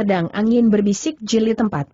Pedang Angin Berbisik Jilid 47.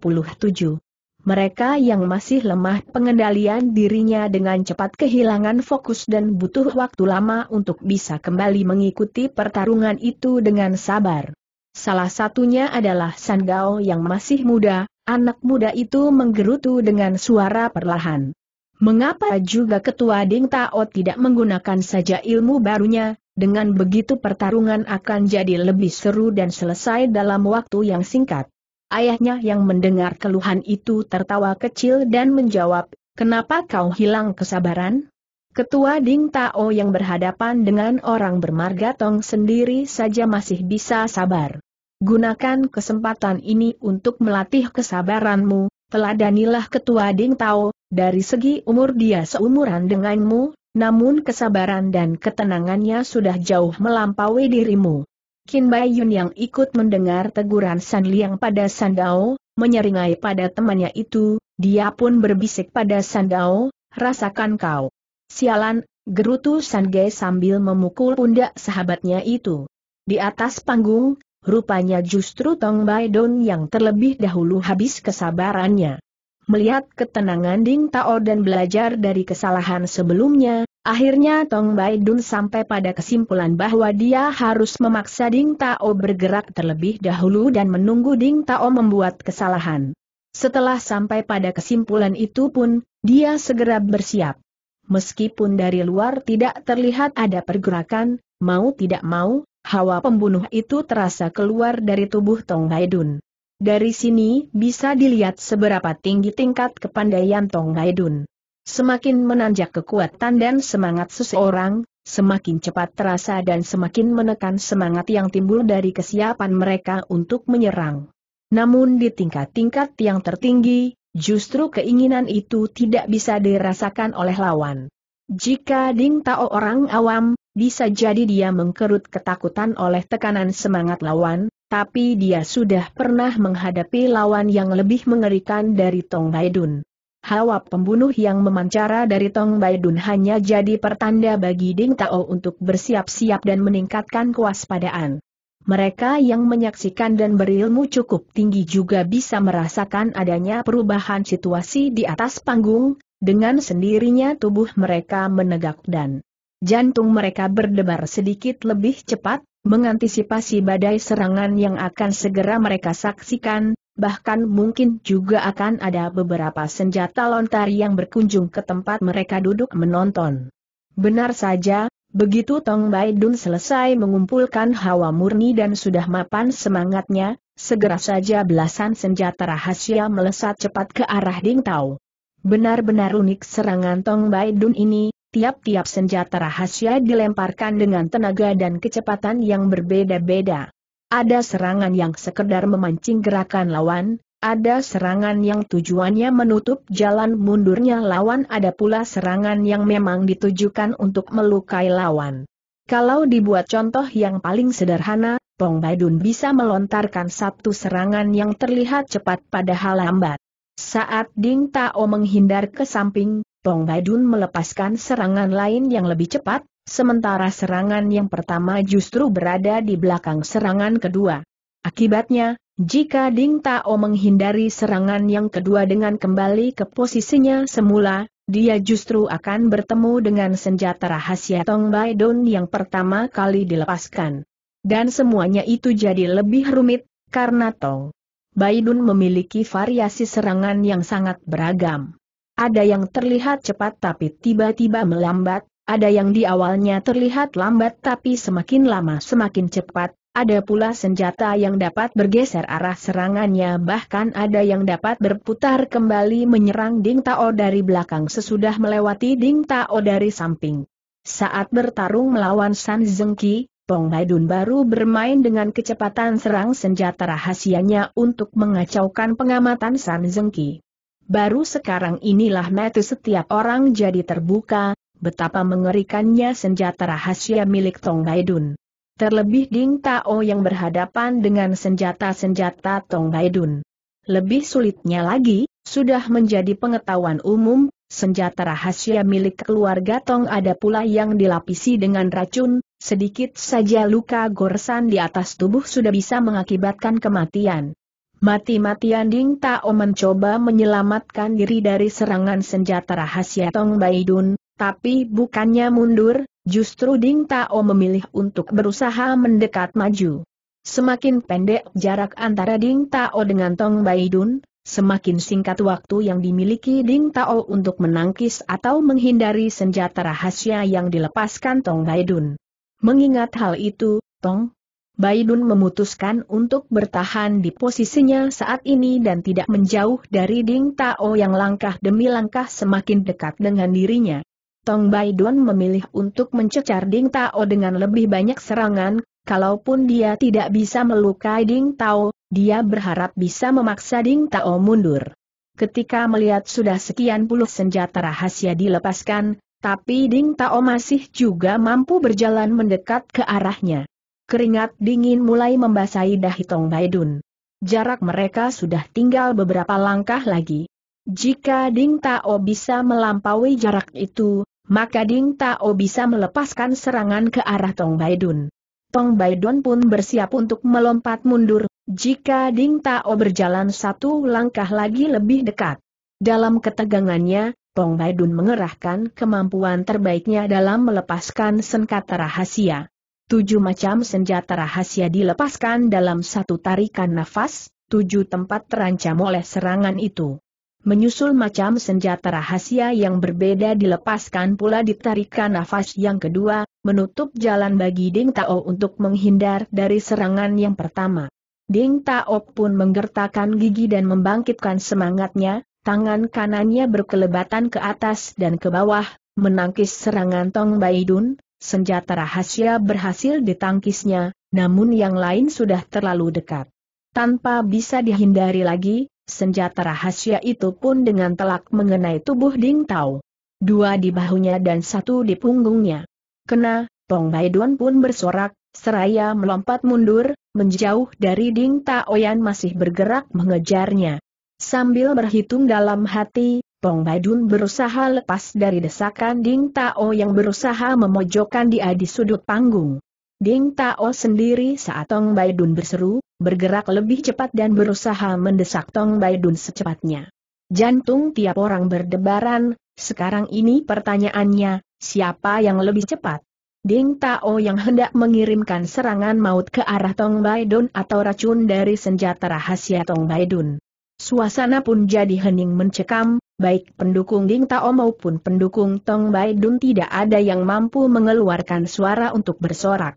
Mereka yang masih lemah pengendalian dirinya dengan cepat kehilangan fokus dan butuh waktu lama untuk bisa kembali mengikuti pertarungan itu dengan sabar. Salah satunya adalah Sandao yang masih muda, anak muda itu menggerutu dengan suara perlahan. Mengapa juga ketua Ding Tao tidak menggunakan saja ilmu barunya, dengan begitu pertarungan akan jadi lebih seru dan selesai dalam waktu yang singkat. Ayahnya yang mendengar keluhan itu tertawa kecil dan menjawab, Kenapa kau hilang kesabaran? Ketua Ding Tao yang berhadapan dengan orang bermarga Tong sendiri saja masih bisa sabar. Gunakan kesempatan ini untuk melatih kesabaranmu, teladanilah Ketua Ding Tao, dari segi umur dia seumuran denganmu, namun kesabaran dan ketenangannya sudah jauh melampaui dirimu. Qin Bai Yun yang ikut mendengar teguran San Liang pada Sandao, menyeringai pada temannya itu, dia pun berbisik pada Sandao, rasakan kau. Sialan, gerutu San Ge sambil memukul pundak sahabatnya itu. Di atas panggung, rupanya justru Tong Bai Don yang terlebih dahulu habis kesabarannya. Melihat ketenangan Ding Tao dan belajar dari kesalahan sebelumnya, Akhirnya Tong Bai Dun sampai pada kesimpulan bahwa dia harus memaksa Ding Tao bergerak terlebih dahulu dan menunggu Ding Tao membuat kesalahan. Setelah sampai pada kesimpulan itu pun, dia segera bersiap. Meskipun dari luar tidak terlihat ada pergerakan, mau tidak mau, hawa pembunuh itu terasa keluar dari tubuh Tong Bai Dun. Dari sini bisa dilihat seberapa tinggi tingkat kepandaian Tong Bai Dun. Semakin menanjak kekuatan dan semangat seseorang, semakin cepat terasa dan semakin menekan semangat yang timbul dari kesiapan mereka untuk menyerang. Namun di tingkat-tingkat yang tertinggi, justru keinginan itu tidak bisa dirasakan oleh lawan. Jika Ding Tao orang awam, bisa jadi dia mengkerut ketakutan oleh tekanan semangat lawan, tapi dia sudah pernah menghadapi lawan yang lebih mengerikan dari Tong Baidun. Hawa pembunuh yang memancara dari Tong Baidun hanya jadi pertanda bagi Ding Tao untuk bersiap-siap dan meningkatkan kewaspadaan. Mereka yang menyaksikan dan berilmu cukup tinggi juga bisa merasakan adanya perubahan situasi di atas panggung, dengan sendirinya tubuh mereka menegak dan jantung mereka berdebar sedikit lebih cepat, mengantisipasi badai serangan yang akan segera mereka saksikan, bahkan mungkin juga akan ada beberapa senjata lontar yang berkunjung ke tempat mereka duduk menonton. Benar saja, begitu Tong Bai Dun selesai mengumpulkan hawa murni dan sudah mapan semangatnya, segera saja belasan senjata rahasia melesat cepat ke arah Ding Tao. Benar-benar unik serangan Tong Bai Dun ini, tiap-tiap senjata rahasia dilemparkan dengan tenaga dan kecepatan yang berbeda-beda. Ada serangan yang sekedar memancing gerakan lawan, ada serangan yang tujuannya menutup jalan mundurnya lawan ada pula serangan yang memang ditujukan untuk melukai lawan. Kalau dibuat contoh yang paling sederhana, Pong Baidun bisa melontarkan satu serangan yang terlihat cepat padahal lambat. Saat Ding Tao menghindar ke samping, Pong Baidun melepaskan serangan lain yang lebih cepat, Sementara serangan yang pertama justru berada di belakang serangan kedua. Akibatnya, jika Ding Tao menghindari serangan yang kedua dengan kembali ke posisinya semula, dia justru akan bertemu dengan senjata rahasia Tong Bai Don yang pertama kali dilepaskan. Dan semuanya itu jadi lebih rumit, karena Tong Bai Don memiliki variasi serangan yang sangat beragam. Ada yang terlihat cepat tapi tiba-tiba melambat, ada yang di awalnya terlihat lambat tapi semakin lama semakin cepat, ada pula senjata yang dapat bergeser arah serangannya bahkan ada yang dapat berputar kembali menyerang Ding Tao dari belakang sesudah melewati Ding Tao dari samping. Saat bertarung melawan San Zengki, Pong Baidun baru bermain dengan kecepatan serang senjata rahasianya untuk mengacaukan pengamatan San Zengki. Baru sekarang inilah metu setiap orang jadi terbuka, betapa mengerikannya senjata rahasia milik Tong Baidun. Terlebih Ding Tao yang berhadapan dengan senjata-senjata Tong Baidun. Lebih sulitnya lagi, sudah menjadi pengetahuan umum, senjata rahasia milik keluarga Tong ada pula yang dilapisi dengan racun, sedikit saja luka goresan di atas tubuh sudah bisa mengakibatkan kematian. Mati-matian Ding Tao mencoba menyelamatkan diri dari serangan senjata rahasia Tong Baidun, tapi bukannya mundur, justru Ding Tao memilih untuk berusaha mendekat maju. Semakin pendek jarak antara Ding Tao dengan Tong Baidun, semakin singkat waktu yang dimiliki Ding Tao untuk menangkis atau menghindari senjata rahasia yang dilepaskan Tong Baidun. Mengingat hal itu, Tong Baidun memutuskan untuk bertahan di posisinya saat ini dan tidak menjauh dari Ding Tao yang langkah demi langkah semakin dekat dengan dirinya. Tong Bai Dun memilih untuk mencecar Ding Tao dengan lebih banyak serangan, kalaupun dia tidak bisa melukai Ding Tao, dia berharap bisa memaksa Ding Tao mundur. Ketika melihat sudah sekian puluh senjata rahasia dilepaskan, tapi Ding Tao masih juga mampu berjalan mendekat ke arahnya. Keringat dingin mulai membasahi dahi Tong Bai Baidun. Jarak mereka sudah tinggal beberapa langkah lagi. Jika Ding Tao bisa melampaui jarak itu, maka Ding Tao bisa melepaskan serangan ke arah Tong Baidun. Tong Baidun pun bersiap untuk melompat mundur, jika Ding Tao berjalan satu langkah lagi lebih dekat. Dalam ketegangannya, Tong Baidun mengerahkan kemampuan terbaiknya dalam melepaskan senjata rahasia. Tujuh macam senjata rahasia dilepaskan dalam satu tarikan nafas, tujuh tempat terancam oleh serangan itu. Menyusul macam senjata rahasia yang berbeda dilepaskan pula ditarikan nafas yang kedua, menutup jalan bagi Ding Tao untuk menghindar dari serangan yang pertama. Ding Tao pun menggertakkan gigi dan membangkitkan semangatnya, tangan kanannya berkelebatan ke atas dan ke bawah, menangkis serangan Tong Baidun, senjata rahasia berhasil ditangkisnya, namun yang lain sudah terlalu dekat. Tanpa bisa dihindari lagi, Senjata rahasia itu pun dengan telak mengenai tubuh Ding Tao. Dua di bahunya dan satu di punggungnya. Kena, Tong Duan pun bersorak, seraya melompat mundur, menjauh dari Ding Tao yang masih bergerak mengejarnya. Sambil berhitung dalam hati, Tong Baidun berusaha lepas dari desakan Ding Tao yang berusaha memojokkan dia di sudut panggung. Ding Tao sendiri saat Tong Baidun berseru, bergerak lebih cepat dan berusaha mendesak Tong Baidun secepatnya. Jantung tiap orang berdebaran, sekarang ini pertanyaannya, siapa yang lebih cepat? Ding Tao yang hendak mengirimkan serangan maut ke arah Tong Baidun atau racun dari senjata rahasia Tong Baidun? Suasana pun jadi hening mencekam, baik pendukung Ding Tao maupun pendukung Tong Baidun tidak ada yang mampu mengeluarkan suara untuk bersorak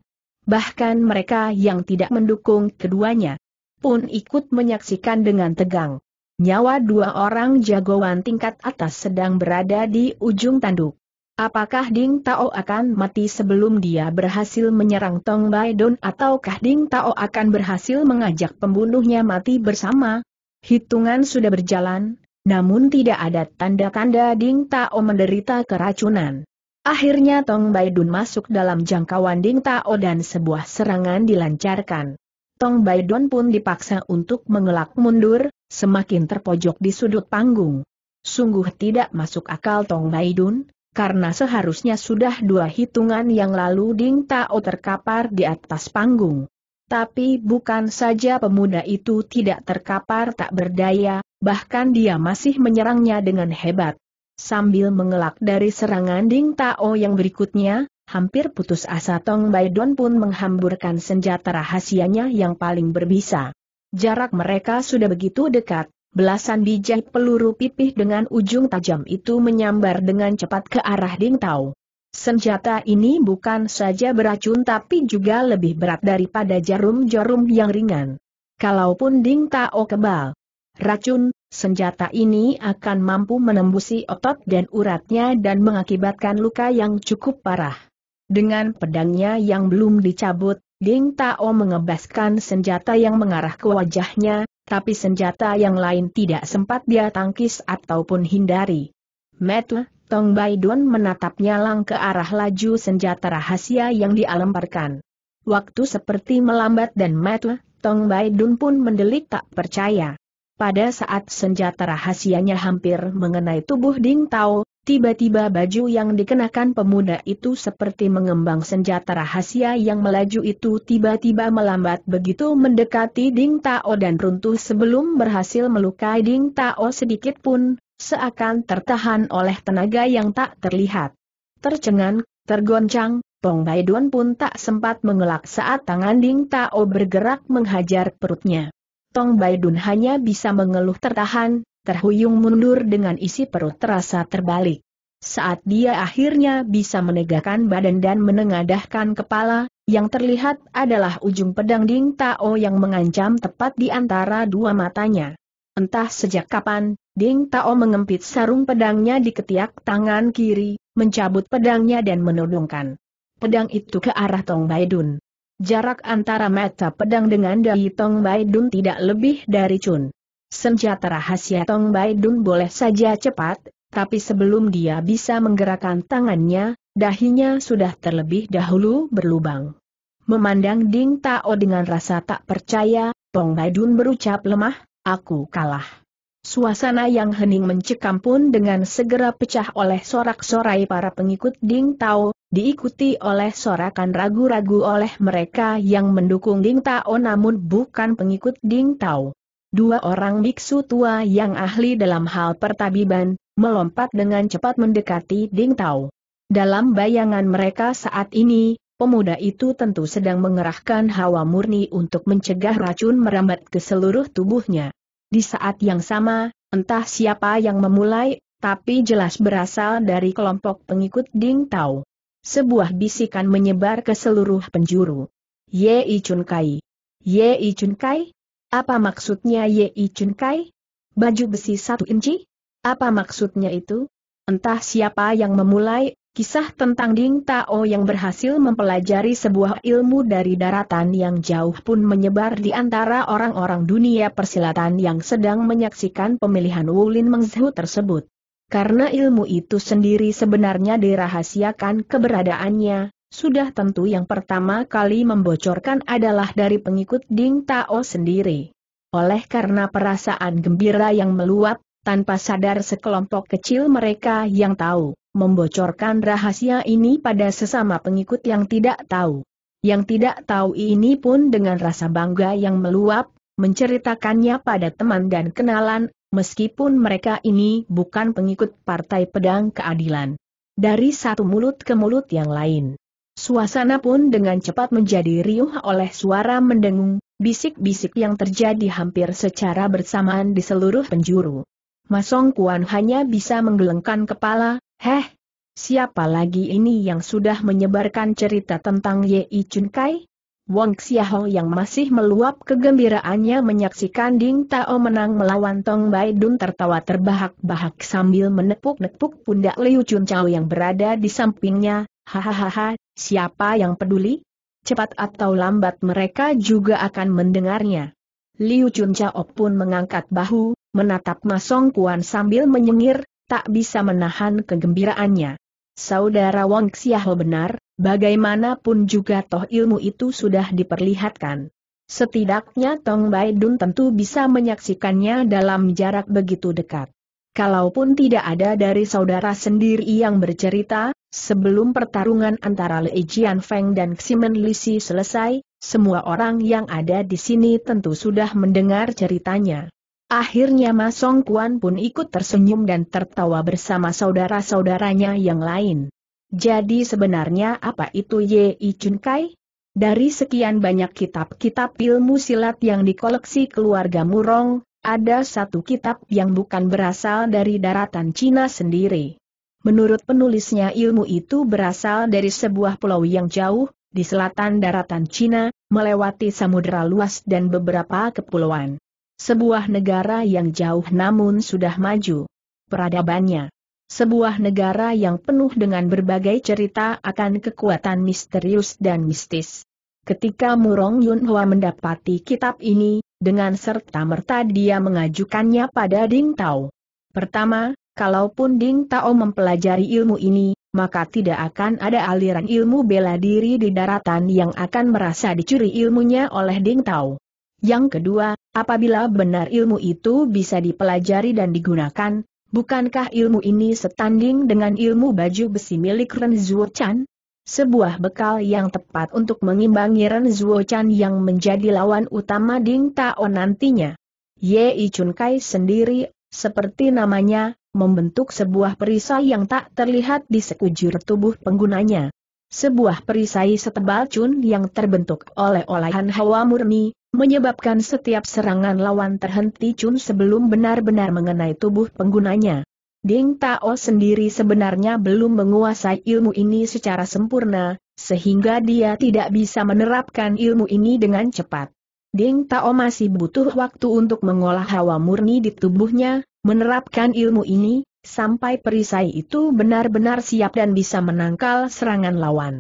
bahkan mereka yang tidak mendukung keduanya pun ikut menyaksikan dengan tegang. Nyawa dua orang jagoan tingkat atas sedang berada di ujung tanduk. Apakah Ding Tao akan mati sebelum dia berhasil menyerang Tong Bai Don ataukah Ding Tao akan berhasil mengajak pembunuhnya mati bersama? Hitungan sudah berjalan, namun tidak ada tanda-tanda Ding Tao menderita keracunan. Akhirnya Tong Baidun masuk dalam jangkauan Ding Tao dan sebuah serangan dilancarkan. Tong Baidun pun dipaksa untuk mengelak mundur, semakin terpojok di sudut panggung. Sungguh tidak masuk akal Tong Baidun, karena seharusnya sudah dua hitungan yang lalu Ding Tao terkapar di atas panggung. Tapi bukan saja pemuda itu tidak terkapar tak berdaya, bahkan dia masih menyerangnya dengan hebat. Sambil mengelak dari serangan Ding Tao yang berikutnya, hampir putus asa Tong Baidon pun menghamburkan senjata rahasianya yang paling berbisa. Jarak mereka sudah begitu dekat, belasan bijak peluru pipih dengan ujung tajam itu menyambar dengan cepat ke arah Ding Tao. Senjata ini bukan saja beracun tapi juga lebih berat daripada jarum-jarum yang ringan. Kalaupun Ding Tao kebal, racun, Senjata ini akan mampu menembusi otot dan uratnya dan mengakibatkan luka yang cukup parah. Dengan pedangnya yang belum dicabut, Ding Tao mengebaskan senjata yang mengarah ke wajahnya, tapi senjata yang lain tidak sempat dia tangkis ataupun hindari. Metu, Tong Bai Dun menatapnya lang ke arah laju senjata rahasia yang dialemparkan. Waktu seperti melambat dan Metu, Tong Bai Dun pun mendelik tak percaya. Pada saat senjata rahasianya hampir mengenai tubuh Ding Tao, tiba-tiba baju yang dikenakan pemuda itu seperti mengembang senjata rahasia yang melaju itu tiba-tiba melambat begitu mendekati Ding Tao dan runtuh sebelum berhasil melukai Ding Tao sedikit pun, seakan tertahan oleh tenaga yang tak terlihat. Tercengang, tergoncang, Pong Duan pun tak sempat mengelak saat tangan Ding Tao bergerak menghajar perutnya. Tong Baidun hanya bisa mengeluh tertahan, terhuyung mundur dengan isi perut terasa terbalik. Saat dia akhirnya bisa menegakkan badan dan menengadahkan kepala, yang terlihat adalah ujung pedang Ding Tao yang mengancam tepat di antara dua matanya. Entah sejak kapan, Ding Tao mengempit sarung pedangnya di ketiak tangan kiri, mencabut pedangnya dan menodongkan pedang itu ke arah Tong Baidun. Jarak antara mata pedang dengan dahi Tong Bai Dun tidak lebih dari chun. Senjata rahasia Tong Bai Dun boleh saja cepat, tapi sebelum dia bisa menggerakkan tangannya, dahinya sudah terlebih dahulu berlubang. Memandang Ding Tao dengan rasa tak percaya, Tong Bai Dun berucap lemah, aku kalah. Suasana yang hening mencekam pun dengan segera pecah oleh sorak-sorai para pengikut Ding Tao, diikuti oleh sorakan ragu-ragu oleh mereka yang mendukung Ding Tao namun bukan pengikut Ding Tao. Dua orang biksu tua yang ahli dalam hal pertabiban, melompat dengan cepat mendekati Ding Tao. Dalam bayangan mereka saat ini, Pemuda itu tentu sedang mengerahkan hawa murni untuk mencegah racun merambat ke seluruh tubuhnya. Di saat yang sama, entah siapa yang memulai, tapi jelas berasal dari kelompok pengikut Ding Tao sebuah bisikan menyebar ke seluruh penjuru. Yei Chun Kai. Yei Chun Kai? Apa maksudnya Yei Chun Kai? Baju besi satu inci? Apa maksudnya itu? Entah siapa yang memulai, kisah tentang Ding Tao yang berhasil mempelajari sebuah ilmu dari daratan yang jauh pun menyebar di antara orang-orang dunia persilatan yang sedang menyaksikan pemilihan Wulin Mengzhu tersebut. Karena ilmu itu sendiri sebenarnya dirahasiakan keberadaannya, sudah tentu yang pertama kali membocorkan adalah dari pengikut Ding Tao sendiri. Oleh karena perasaan gembira yang meluap, tanpa sadar sekelompok kecil mereka yang tahu, membocorkan rahasia ini pada sesama pengikut yang tidak tahu. Yang tidak tahu ini pun dengan rasa bangga yang meluap, menceritakannya pada teman dan kenalan meskipun mereka ini bukan pengikut Partai Pedang Keadilan. Dari satu mulut ke mulut yang lain. Suasana pun dengan cepat menjadi riuh oleh suara mendengung, bisik-bisik yang terjadi hampir secara bersamaan di seluruh penjuru. Masong Kuan hanya bisa menggelengkan kepala, heh, siapa lagi ini yang sudah menyebarkan cerita tentang Yei Chun Kai? Wong Xiaho yang masih meluap kegembiraannya menyaksikan Ding Tao menang melawan Tong Bai Dun tertawa terbahak-bahak sambil menepuk-nepuk pundak Liu Chun Chao yang berada di sampingnya, hahaha, siapa yang peduli? Cepat atau lambat mereka juga akan mendengarnya. Liu Chun Chao pun mengangkat bahu, menatap Masong Kuan sambil menyengir, tak bisa menahan kegembiraannya. Saudara Wong Xiaho benar, Bagaimanapun juga toh ilmu itu sudah diperlihatkan. Setidaknya Tong Baidun tentu bisa menyaksikannya dalam jarak begitu dekat. Kalaupun tidak ada dari saudara sendiri yang bercerita, sebelum pertarungan antara Lei Jian Feng dan Ximen Lisi selesai, semua orang yang ada di sini tentu sudah mendengar ceritanya. Akhirnya Masong Kuan pun ikut tersenyum dan tertawa bersama saudara-saudaranya yang lain. Jadi sebenarnya apa itu Yi Chun Kai? Dari sekian banyak kitab-kitab ilmu silat yang dikoleksi keluarga Murong, ada satu kitab yang bukan berasal dari daratan Cina sendiri. Menurut penulisnya ilmu itu berasal dari sebuah pulau yang jauh, di selatan daratan Cina, melewati samudera luas dan beberapa kepulauan. Sebuah negara yang jauh namun sudah maju. Peradabannya sebuah negara yang penuh dengan berbagai cerita akan kekuatan misterius dan mistis. Ketika Murong Yun mendapati kitab ini, dengan serta-merta dia mengajukannya pada Ding Tao. Pertama, kalaupun Ding Tao mempelajari ilmu ini, maka tidak akan ada aliran ilmu bela diri di daratan yang akan merasa dicuri ilmunya oleh Ding Tao. Yang kedua, apabila benar ilmu itu bisa dipelajari dan digunakan, Bukankah ilmu ini setanding dengan ilmu baju besi milik Ren Zuo Chan? Sebuah bekal yang tepat untuk mengimbangi Ren Zuo Chan yang menjadi lawan utama Ding Tao nantinya. Ye Chun Kai sendiri, seperti namanya, membentuk sebuah perisai yang tak terlihat di sekujur tubuh penggunanya. Sebuah perisai setebal cun yang terbentuk oleh olahan hawa murni, menyebabkan setiap serangan lawan terhenti Chun sebelum benar-benar mengenai tubuh penggunanya. Ding Tao sendiri sebenarnya belum menguasai ilmu ini secara sempurna, sehingga dia tidak bisa menerapkan ilmu ini dengan cepat. Ding Tao masih butuh waktu untuk mengolah hawa murni di tubuhnya, menerapkan ilmu ini, sampai perisai itu benar-benar siap dan bisa menangkal serangan lawan.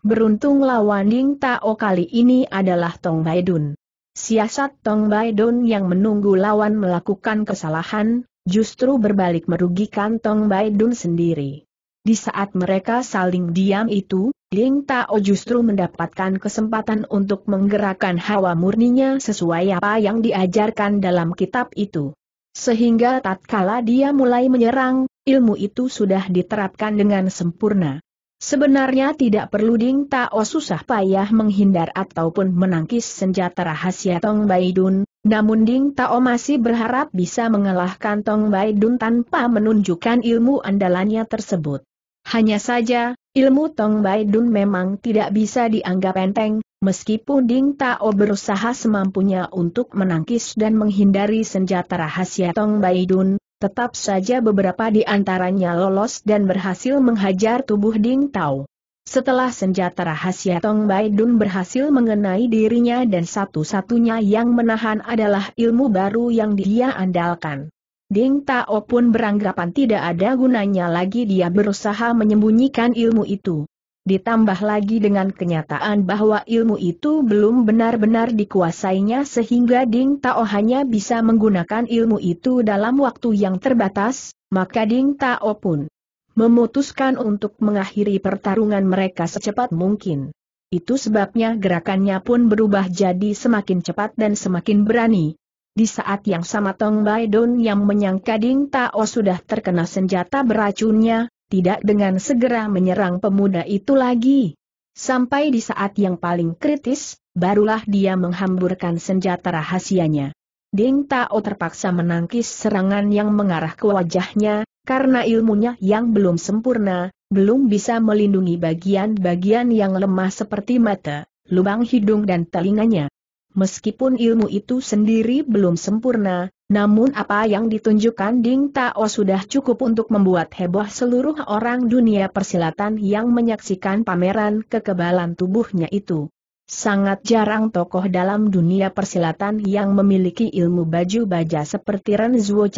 Beruntung lawan Ding Tao kali ini adalah Tong Baidun. Siasat Tong Bai Don yang menunggu lawan melakukan kesalahan, justru berbalik merugikan Tong Bai Dun sendiri. Di saat mereka saling diam itu, Ling Tao justru mendapatkan kesempatan untuk menggerakkan hawa murninya sesuai apa yang diajarkan dalam kitab itu. Sehingga tatkala dia mulai menyerang, ilmu itu sudah diterapkan dengan sempurna. Sebenarnya tidak perlu Ding Tao susah payah menghindar ataupun menangkis senjata rahasia Tong Baidun, namun Ding Tao masih berharap bisa mengalahkan Tong Baidun tanpa menunjukkan ilmu andalannya tersebut. Hanya saja, ilmu Tong Baidun memang tidak bisa dianggap enteng, meskipun Ding Tao berusaha semampunya untuk menangkis dan menghindari senjata rahasia Tong Baidun, Tetap saja beberapa di antaranya lolos dan berhasil menghajar tubuh Ding Tao. Setelah senjata rahasia Tong Bai Dun berhasil mengenai dirinya dan satu-satunya yang menahan adalah ilmu baru yang dia andalkan. Ding Tao pun beranggapan tidak ada gunanya lagi dia berusaha menyembunyikan ilmu itu. Ditambah lagi dengan kenyataan bahwa ilmu itu belum benar-benar dikuasainya sehingga Ding Tao hanya bisa menggunakan ilmu itu dalam waktu yang terbatas, maka Ding Tao pun memutuskan untuk mengakhiri pertarungan mereka secepat mungkin. Itu sebabnya gerakannya pun berubah jadi semakin cepat dan semakin berani. Di saat yang sama Tong Bai Don yang menyangka Ding Tao sudah terkena senjata beracunnya, tidak dengan segera menyerang pemuda itu lagi. Sampai di saat yang paling kritis, barulah dia menghamburkan senjata rahasianya. Ding Tao terpaksa menangkis serangan yang mengarah ke wajahnya, karena ilmunya yang belum sempurna, belum bisa melindungi bagian-bagian yang lemah seperti mata, lubang hidung dan telinganya. Meskipun ilmu itu sendiri belum sempurna, namun apa yang ditunjukkan Ding Tao sudah cukup untuk membuat heboh seluruh orang dunia persilatan yang menyaksikan pameran kekebalan tubuhnya itu. Sangat jarang tokoh dalam dunia persilatan yang memiliki ilmu baju baja seperti Ren zhuo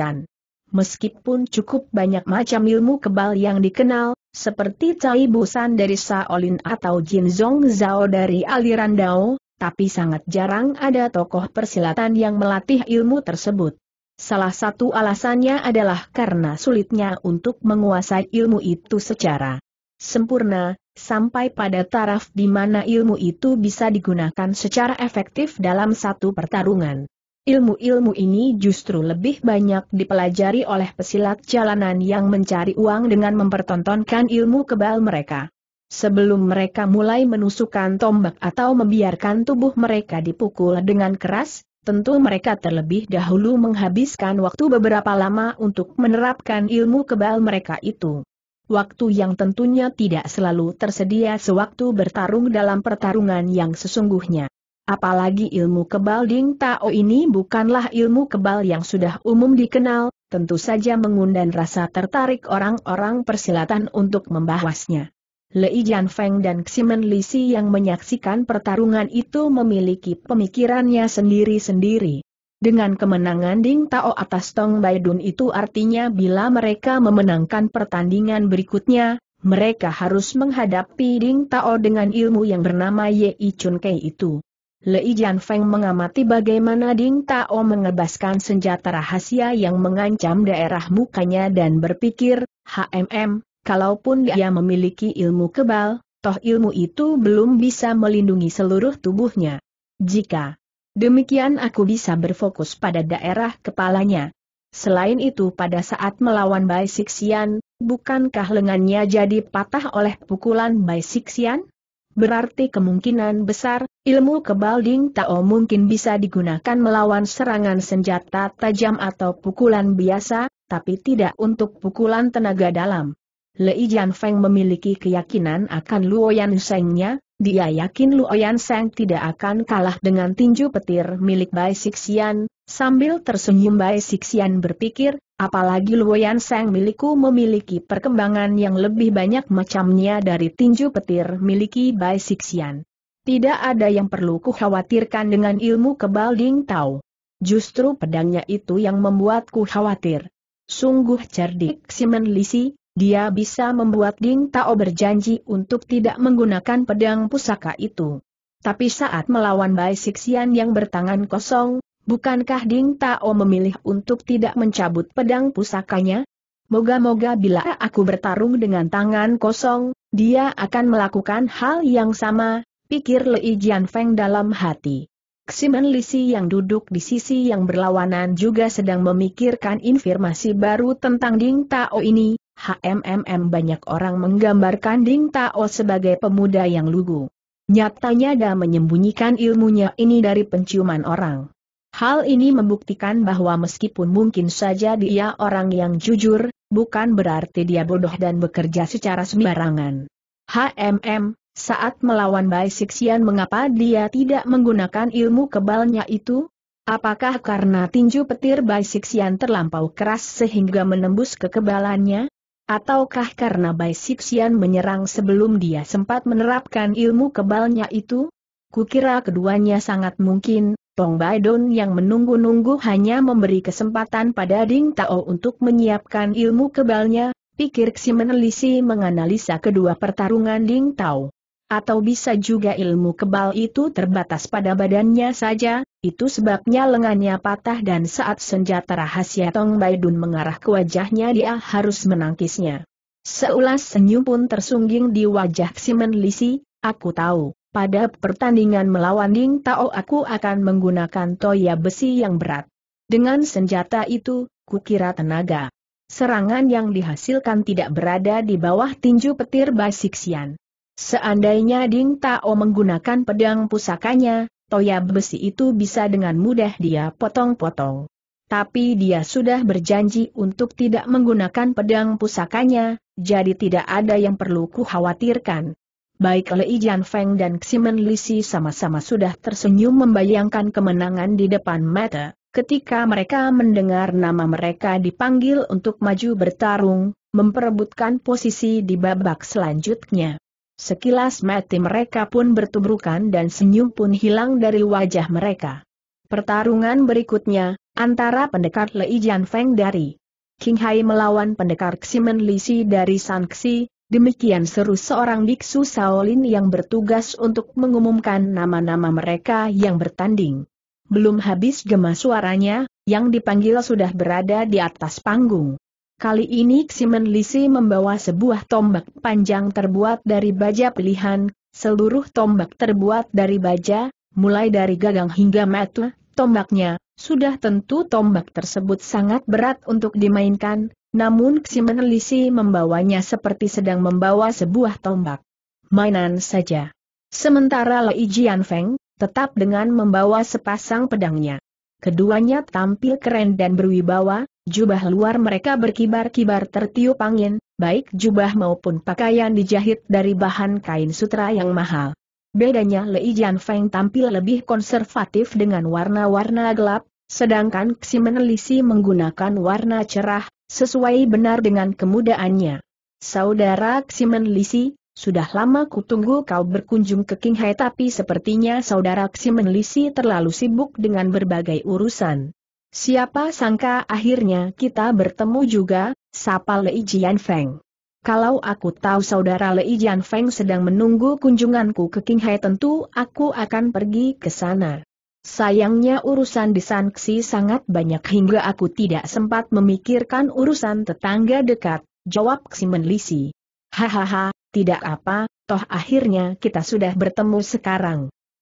Meskipun cukup banyak macam ilmu kebal yang dikenal, seperti Cai Busan dari Shaolin atau Jin Zong Zhao dari aliran Dao, tapi sangat jarang ada tokoh persilatan yang melatih ilmu tersebut. Salah satu alasannya adalah karena sulitnya untuk menguasai ilmu itu secara sempurna, sampai pada taraf di mana ilmu itu bisa digunakan secara efektif dalam satu pertarungan. Ilmu-ilmu ini justru lebih banyak dipelajari oleh pesilat jalanan yang mencari uang dengan mempertontonkan ilmu kebal mereka. Sebelum mereka mulai menusukkan tombak atau membiarkan tubuh mereka dipukul dengan keras, tentu mereka terlebih dahulu menghabiskan waktu beberapa lama untuk menerapkan ilmu kebal mereka itu. Waktu yang tentunya tidak selalu tersedia sewaktu bertarung dalam pertarungan yang sesungguhnya. Apalagi ilmu kebal Ding Tao ini bukanlah ilmu kebal yang sudah umum dikenal, tentu saja mengundang rasa tertarik orang-orang persilatan untuk membahasnya. Lei Feng dan Ximen Lisi yang menyaksikan pertarungan itu memiliki pemikirannya sendiri-sendiri. Dengan kemenangan Ding Tao atas Tong Baidun itu artinya bila mereka memenangkan pertandingan berikutnya, mereka harus menghadapi Ding Tao dengan ilmu yang bernama Ye Chun Kei itu. Lei Feng mengamati bagaimana Ding Tao mengebaskan senjata rahasia yang mengancam daerah mukanya dan berpikir, HMM, kalaupun ya. dia memiliki ilmu kebal, toh ilmu itu belum bisa melindungi seluruh tubuhnya. Jika demikian aku bisa berfokus pada daerah kepalanya. Selain itu pada saat melawan Bai Sixian, bukankah lengannya jadi patah oleh pukulan Bai Sixian? berarti kemungkinan besar, ilmu kebal Ding Tao mungkin bisa digunakan melawan serangan senjata tajam atau pukulan biasa, tapi tidak untuk pukulan tenaga dalam. Lei Feng memiliki keyakinan akan Yan Sengnya, dia yakin Yan Seng tidak akan kalah dengan tinju petir milik Bai Sixian, sambil tersenyum Bai Sixian berpikir, apalagi Yan Seng milikku memiliki perkembangan yang lebih banyak macamnya dari tinju petir miliki Bai Sixian. Tidak ada yang perlu ku khawatirkan dengan ilmu kebal Ding Tao. Justru pedangnya itu yang membuatku khawatir. Sungguh cerdik Simon Lisi, dia bisa membuat Ding Tao berjanji untuk tidak menggunakan pedang pusaka itu. Tapi saat melawan Bai Sixian yang bertangan kosong, bukankah Ding Tao memilih untuk tidak mencabut pedang pusakanya? Moga-moga bila aku bertarung dengan tangan kosong, dia akan melakukan hal yang sama, pikir Lei Feng dalam hati. Ximen Lisi yang duduk di sisi yang berlawanan juga sedang memikirkan informasi baru tentang Ding Tao ini, HMMM banyak orang menggambarkan Ding Tao sebagai pemuda yang lugu. Nyatanya dia menyembunyikan ilmunya ini dari penciuman orang. Hal ini membuktikan bahwa meskipun mungkin saja dia orang yang jujur, bukan berarti dia bodoh dan bekerja secara sembarangan. HMM, saat melawan Bai Sixian mengapa dia tidak menggunakan ilmu kebalnya itu? Apakah karena tinju petir Bai Sixian terlampau keras sehingga menembus kekebalannya? Ataukah karena Bai Sixian menyerang sebelum dia sempat menerapkan ilmu kebalnya itu? Kukira keduanya sangat mungkin, Tong Baidon yang menunggu-nunggu hanya memberi kesempatan pada Ding Tao untuk menyiapkan ilmu kebalnya, pikir Ximen Lisi menganalisa kedua pertarungan Ding Tao atau bisa juga ilmu kebal itu terbatas pada badannya saja, itu sebabnya lengannya patah dan saat senjata rahasia Tong Baidun mengarah ke wajahnya dia harus menangkisnya. Seulas senyum pun tersungging di wajah Simon Lisi, aku tahu, pada pertandingan melawan Ding Tao aku akan menggunakan toya besi yang berat. Dengan senjata itu, kukira tenaga. Serangan yang dihasilkan tidak berada di bawah tinju petir Basiksian. Seandainya Ding Tao menggunakan pedang pusakanya, toya besi itu bisa dengan mudah dia potong-potong. Tapi dia sudah berjanji untuk tidak menggunakan pedang pusakanya, jadi tidak ada yang perlu kukhawatirkan. Baik Lei Jian Feng dan Ximen Lisi sama-sama sudah tersenyum membayangkan kemenangan di depan mata. Ketika mereka mendengar nama mereka dipanggil untuk maju bertarung, memperebutkan posisi di babak selanjutnya. Sekilas mati mereka pun bertubrukan dan senyum pun hilang dari wajah mereka. Pertarungan berikutnya, antara pendekar Lei Jian Feng dari King Hai melawan pendekar Ximen Lisi dari Sanxi, demikian seru seorang biksu Shaolin yang bertugas untuk mengumumkan nama-nama mereka yang bertanding. Belum habis gemas suaranya, yang dipanggil sudah berada di atas panggung. Kali ini Ximen Lisi membawa sebuah tombak panjang terbuat dari baja pilihan, seluruh tombak terbuat dari baja, mulai dari gagang hingga mata, tombaknya, sudah tentu tombak tersebut sangat berat untuk dimainkan, namun Ximen Lisi membawanya seperti sedang membawa sebuah tombak. Mainan saja. Sementara Lei Jian Feng, tetap dengan membawa sepasang pedangnya. Keduanya tampil keren dan berwibawa, Jubah luar mereka berkibar-kibar tertiup angin, baik jubah maupun pakaian dijahit dari bahan kain sutra yang mahal. Bedanya Lei Jian Feng tampil lebih konservatif dengan warna-warna gelap, sedangkan Xi Menelisi menggunakan warna cerah, sesuai benar dengan kemudaannya. Saudara Xi Menelisi, sudah lama kutunggu kau berkunjung ke Qinghai tapi sepertinya saudara Xi Menelisi terlalu sibuk dengan berbagai urusan. Siapa sangka akhirnya kita bertemu juga, sapa Lei Jian Feng. Kalau aku tahu saudara Lei Jian Feng sedang menunggu kunjunganku ke King Hai tentu aku akan pergi ke sana. Sayangnya urusan di Sanxi sangat banyak hingga aku tidak sempat memikirkan urusan tetangga dekat, jawab Ximen Lisi. Hahaha, tidak apa, toh akhirnya kita sudah bertemu sekarang.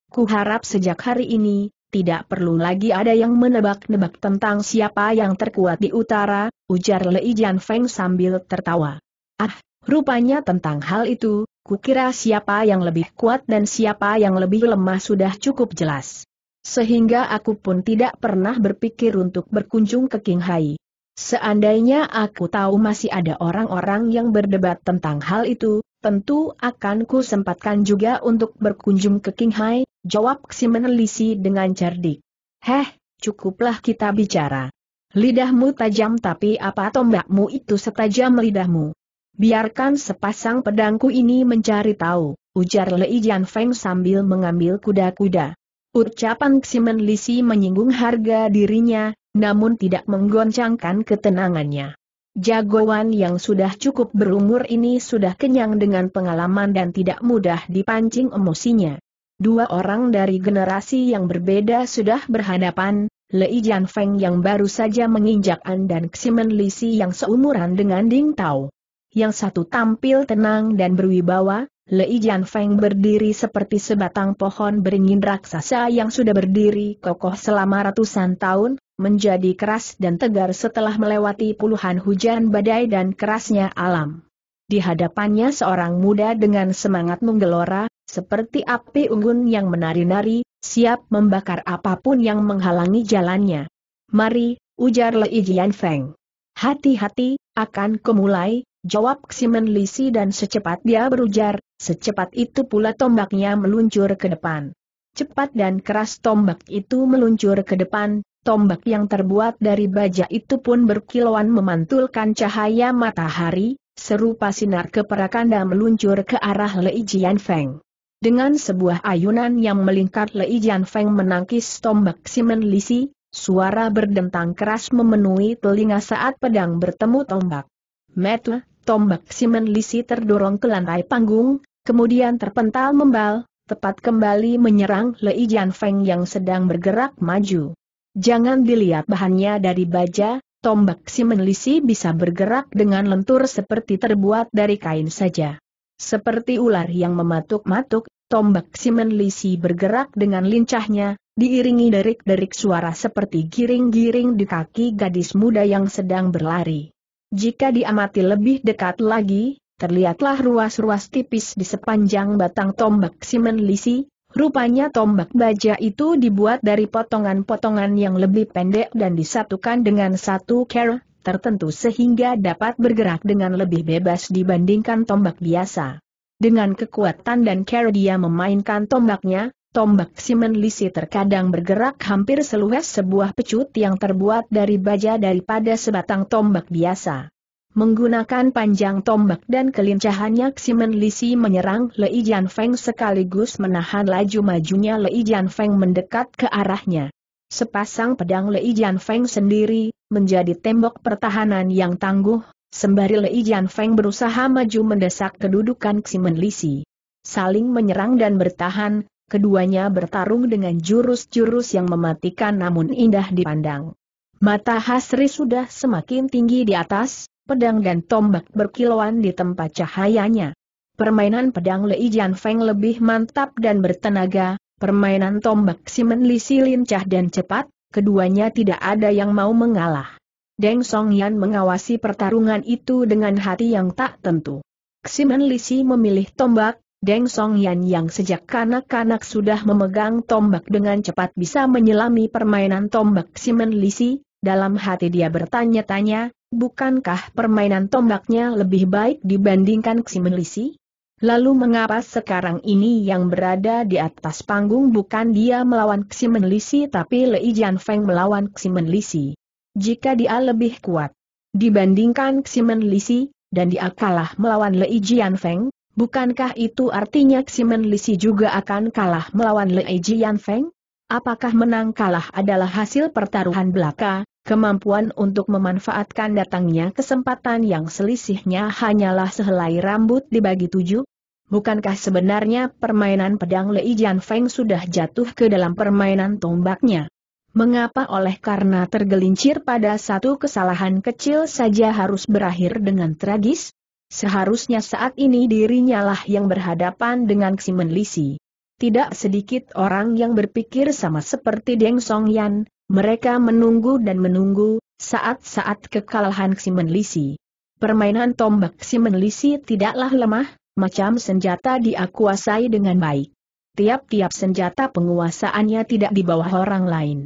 Kuharap sejak hari ini, tidak perlu lagi ada yang menebak-nebak tentang siapa yang terkuat di utara, ujar Lei Jian Feng sambil tertawa. Ah, rupanya tentang hal itu, kukira siapa yang lebih kuat dan siapa yang lebih lemah sudah cukup jelas. Sehingga aku pun tidak pernah berpikir untuk berkunjung ke Qinghai. Seandainya aku tahu masih ada orang-orang yang berdebat tentang hal itu, tentu akan ku sempatkan juga untuk berkunjung ke Qinghai, Jawab si menelisi dengan cerdik. Heh, cukuplah kita bicara. Lidahmu tajam tapi apa tombakmu itu setajam lidahmu. Biarkan sepasang pedangku ini mencari tahu, ujar Lei Jian Feng sambil mengambil kuda-kuda. Ucapan Ximen Lisi menyinggung harga dirinya, namun tidak menggoncangkan ketenangannya. Jagoan yang sudah cukup berumur ini sudah kenyang dengan pengalaman dan tidak mudah dipancing emosinya. Dua orang dari generasi yang berbeda sudah berhadapan, Lei Feng yang baru saja menginjak An dan Ximen Lisi yang seumuran dengan Ding Tao. Yang satu tampil tenang dan berwibawa, Lei Feng berdiri seperti sebatang pohon beringin raksasa yang sudah berdiri kokoh selama ratusan tahun, menjadi keras dan tegar setelah melewati puluhan hujan badai dan kerasnya alam. Di hadapannya seorang muda dengan semangat menggelora, seperti api unggun yang menari-nari, siap membakar apapun yang menghalangi jalannya. Mari, ujar Lei Jian Feng. Hati-hati, akan kemulai, jawab Ximen Lisi dan secepat dia berujar, secepat itu pula tombaknya meluncur ke depan. Cepat dan keras tombak itu meluncur ke depan, tombak yang terbuat dari baja itu pun berkilauan memantulkan cahaya matahari, serupa sinar keperakanda meluncur ke arah Lei Jian Feng. Dengan sebuah ayunan yang melingkar Lei Jian Feng menangkis tombak Simen Lisi, suara berdentang keras memenuhi telinga saat pedang bertemu tombak. Metu, tombak Simen Lisi terdorong ke lantai panggung, kemudian terpental membal, tepat kembali menyerang Lei Jian Feng yang sedang bergerak maju. Jangan dilihat bahannya dari baja, tombak si menelisi bisa bergerak dengan lentur seperti terbuat dari kain saja. Seperti ular yang mematuk-matuk, tombak si menelisi bergerak dengan lincahnya, diiringi derik-derik suara seperti giring-giring di kaki gadis muda yang sedang berlari. Jika diamati lebih dekat lagi, terlihatlah ruas-ruas tipis di sepanjang batang tombak si menelisi, Rupanya tombak baja itu dibuat dari potongan-potongan yang lebih pendek dan disatukan dengan satu kera tertentu sehingga dapat bergerak dengan lebih bebas dibandingkan tombak biasa. Dengan kekuatan dan kera dia memainkan tombaknya, tombak Simon Lisi terkadang bergerak hampir seluas sebuah pecut yang terbuat dari baja daripada sebatang tombak biasa. Menggunakan panjang tombak dan kelincahannya Ximen Lisi menyerang Lei Jian Feng sekaligus menahan laju majunya Lei Jian Feng mendekat ke arahnya. Sepasang pedang Lei Jian Feng sendiri, menjadi tembok pertahanan yang tangguh, sembari Lei Jian Feng berusaha maju mendesak kedudukan Ximen Lisi. Saling menyerang dan bertahan, keduanya bertarung dengan jurus-jurus yang mematikan namun indah dipandang. Mata Hasri sudah semakin tinggi di atas, pedang dan tombak berkilauan di tempat cahayanya. Permainan pedang Lei Jian Feng lebih mantap dan bertenaga, permainan tombak Simon Li lincah dan cepat, keduanya tidak ada yang mau mengalah. Deng Song Yan mengawasi pertarungan itu dengan hati yang tak tentu. Ximen Li memilih tombak, Deng Song Yan yang sejak kanak-kanak sudah memegang tombak dengan cepat bisa menyelami permainan tombak Ximen Li dalam hati dia bertanya-tanya, bukankah permainan tombaknya lebih baik dibandingkan Ximenlisi? Lalu mengapa sekarang ini yang berada di atas panggung bukan dia melawan Ximenlisi tapi Lei Jianfeng melawan Ximenlisi? Jika dia lebih kuat dibandingkan Ximenlisi, dan dia kalah melawan Lei Jianfeng, bukankah itu artinya Ximenlisi juga akan kalah melawan Lei Jianfeng? Apakah menang kalah adalah hasil pertaruhan belaka, kemampuan untuk memanfaatkan datangnya kesempatan yang selisihnya hanyalah sehelai rambut dibagi tujuh? Bukankah sebenarnya permainan pedang Lei Jian Feng sudah jatuh ke dalam permainan tombaknya? Mengapa oleh karena tergelincir pada satu kesalahan kecil saja harus berakhir dengan tragis? Seharusnya saat ini dirinya lah yang berhadapan dengan Ximen Lisi. Tidak sedikit orang yang berpikir sama seperti Deng Song Yan, mereka menunggu dan menunggu, saat-saat kekalahan Ximen Lisi. Permainan tombak Ximen Lisi tidaklah lemah, macam senjata dia kuasai dengan baik. Tiap-tiap senjata penguasaannya tidak di bawah orang lain.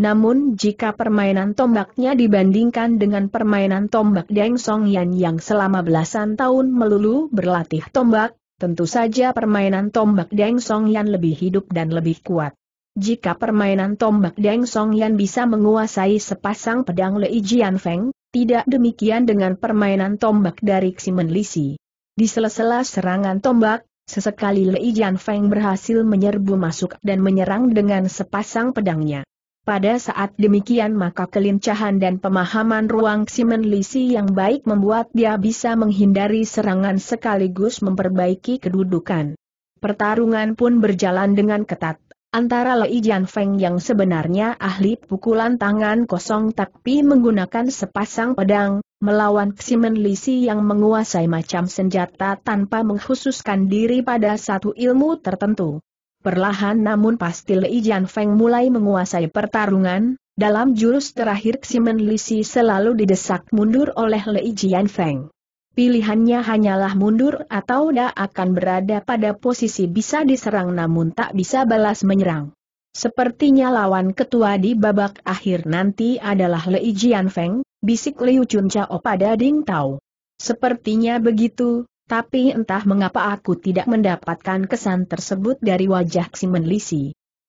Namun jika permainan tombaknya dibandingkan dengan permainan tombak Deng Song Yan yang selama belasan tahun melulu berlatih tombak, tentu saja permainan tombak Deng Song Yan lebih hidup dan lebih kuat. Jika permainan tombak Deng Song Yan bisa menguasai sepasang pedang Lei Jian Feng, tidak demikian dengan permainan tombak dari Ximen Lisi. Di sela-sela serangan tombak, sesekali Lei Jian Feng berhasil menyerbu masuk dan menyerang dengan sepasang pedangnya. Pada saat demikian maka kelincahan dan pemahaman ruang Lisi yang baik membuat dia bisa menghindari serangan sekaligus memperbaiki kedudukan. Pertarungan pun berjalan dengan ketat. Antara Lei Jianfeng yang sebenarnya ahli pukulan tangan kosong tapi menggunakan sepasang pedang, melawan Lisi yang menguasai macam senjata tanpa mengkhususkan diri pada satu ilmu tertentu. Perlahan namun pasti Li Jian Feng mulai menguasai pertarungan, dalam jurus terakhir Ximen Lisi selalu didesak mundur oleh Li Jian Feng. Pilihannya hanyalah mundur atau tidak akan berada pada posisi bisa diserang namun tak bisa balas menyerang. Sepertinya lawan ketua di babak akhir nanti adalah Li Jian Feng, bisik Liu Chun Chao pada Ding Tao. Sepertinya begitu, tapi entah mengapa aku tidak mendapatkan kesan tersebut dari wajah si Lisi.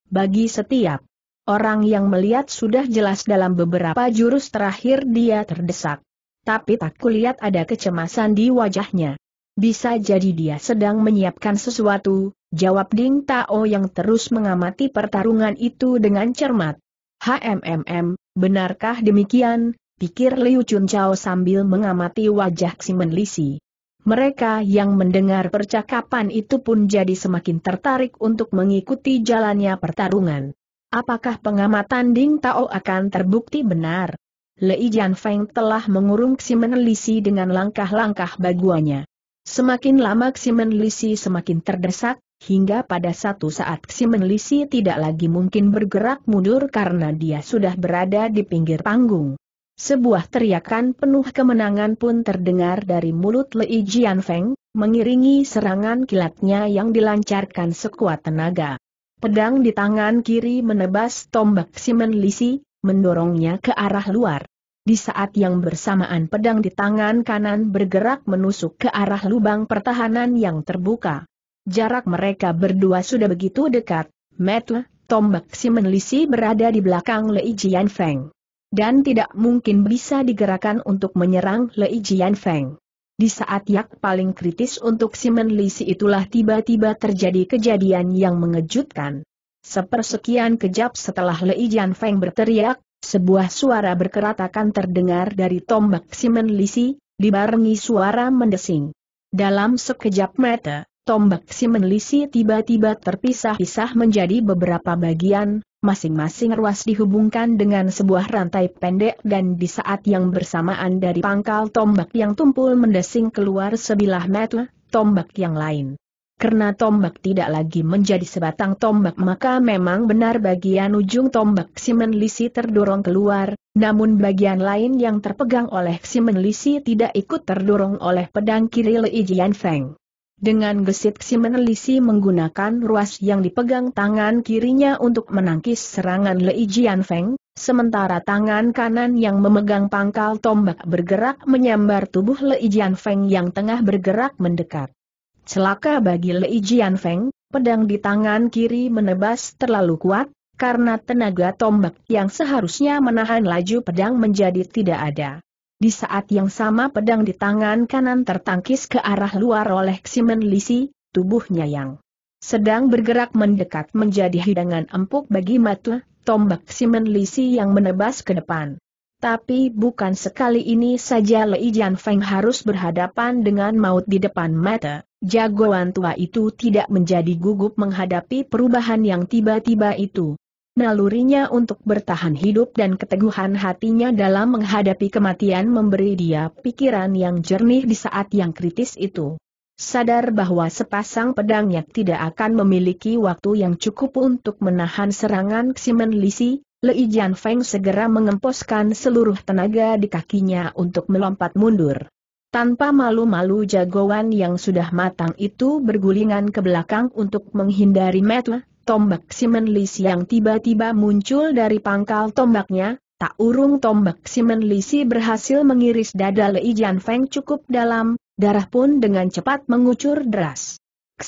Bagi setiap orang yang melihat sudah jelas dalam beberapa jurus terakhir dia terdesak. Tapi tak kulihat ada kecemasan di wajahnya. Bisa jadi dia sedang menyiapkan sesuatu, jawab Ding Tao yang terus mengamati pertarungan itu dengan cermat. HMMM, benarkah demikian? Pikir Liu Chun Chao sambil mengamati wajah si Lisi. Mereka yang mendengar percakapan itu pun jadi semakin tertarik untuk mengikuti jalannya pertarungan. Apakah pengamatan Ding Tao akan terbukti benar? Lei Jian Feng telah mengurung Ximen Lisi dengan langkah-langkah baguanya. Semakin lama Ximen Lisi semakin terdesak, hingga pada satu saat Ximen Lisi tidak lagi mungkin bergerak mundur karena dia sudah berada di pinggir panggung. Sebuah teriakan penuh kemenangan pun terdengar dari mulut Lei Jianfeng, mengiringi serangan kilatnya yang dilancarkan sekuat tenaga. Pedang di tangan kiri menebas tombak Simen Lisi, mendorongnya ke arah luar. Di saat yang bersamaan pedang di tangan kanan bergerak menusuk ke arah lubang pertahanan yang terbuka. Jarak mereka berdua sudah begitu dekat, Metle, tombak Simen Lisi berada di belakang Lei Jianfeng dan tidak mungkin bisa digerakkan untuk menyerang Lei Jian Feng. Di saat yak paling kritis untuk Simon Lisi itulah tiba-tiba terjadi kejadian yang mengejutkan. Sepersekian kejap setelah Lei Jian Feng berteriak, sebuah suara berkeratakan terdengar dari tombak Simon Lisi, dibarengi suara mendesing. Dalam sekejap mata, tombak Simon Lisi tiba-tiba terpisah-pisah menjadi beberapa bagian, masing-masing ruas dihubungkan dengan sebuah rantai pendek dan di saat yang bersamaan dari pangkal tombak yang tumpul mendesing keluar sebilah mata, tombak yang lain. Karena tombak tidak lagi menjadi sebatang tombak maka memang benar bagian ujung tombak Simen Lisi terdorong keluar, namun bagian lain yang terpegang oleh Simen Lisi tidak ikut terdorong oleh pedang kiri Lei Jian Feng. Dengan gesit si menelisi menggunakan ruas yang dipegang tangan kirinya untuk menangkis serangan Lei Feng, sementara tangan kanan yang memegang pangkal tombak bergerak menyambar tubuh Lei Feng yang tengah bergerak mendekat. Celaka bagi Lei Feng, pedang di tangan kiri menebas terlalu kuat, karena tenaga tombak yang seharusnya menahan laju pedang menjadi tidak ada. Di saat yang sama pedang di tangan kanan tertangkis ke arah luar oleh Ximen Lisi, tubuhnya yang sedang bergerak mendekat menjadi hidangan empuk bagi mata, tombak Ximen Lisi yang menebas ke depan. Tapi bukan sekali ini saja Lei Jian Feng harus berhadapan dengan maut di depan mata. Jagoan tua itu tidak menjadi gugup menghadapi perubahan yang tiba-tiba itu. Nalurinya untuk bertahan hidup dan keteguhan hatinya dalam menghadapi kematian memberi dia pikiran yang jernih di saat yang kritis itu. Sadar bahwa sepasang pedangnya tidak akan memiliki waktu yang cukup untuk menahan serangan Ximen Lisi, Lei Jian Feng segera mengemposkan seluruh tenaga di kakinya untuk melompat mundur. Tanpa malu-malu jagoan yang sudah matang itu bergulingan ke belakang untuk menghindari Metwa, tombak Lis yang tiba-tiba muncul dari pangkal tombaknya, tak urung tombak Lisi berhasil mengiris dada Lei Feng cukup dalam, darah pun dengan cepat mengucur deras.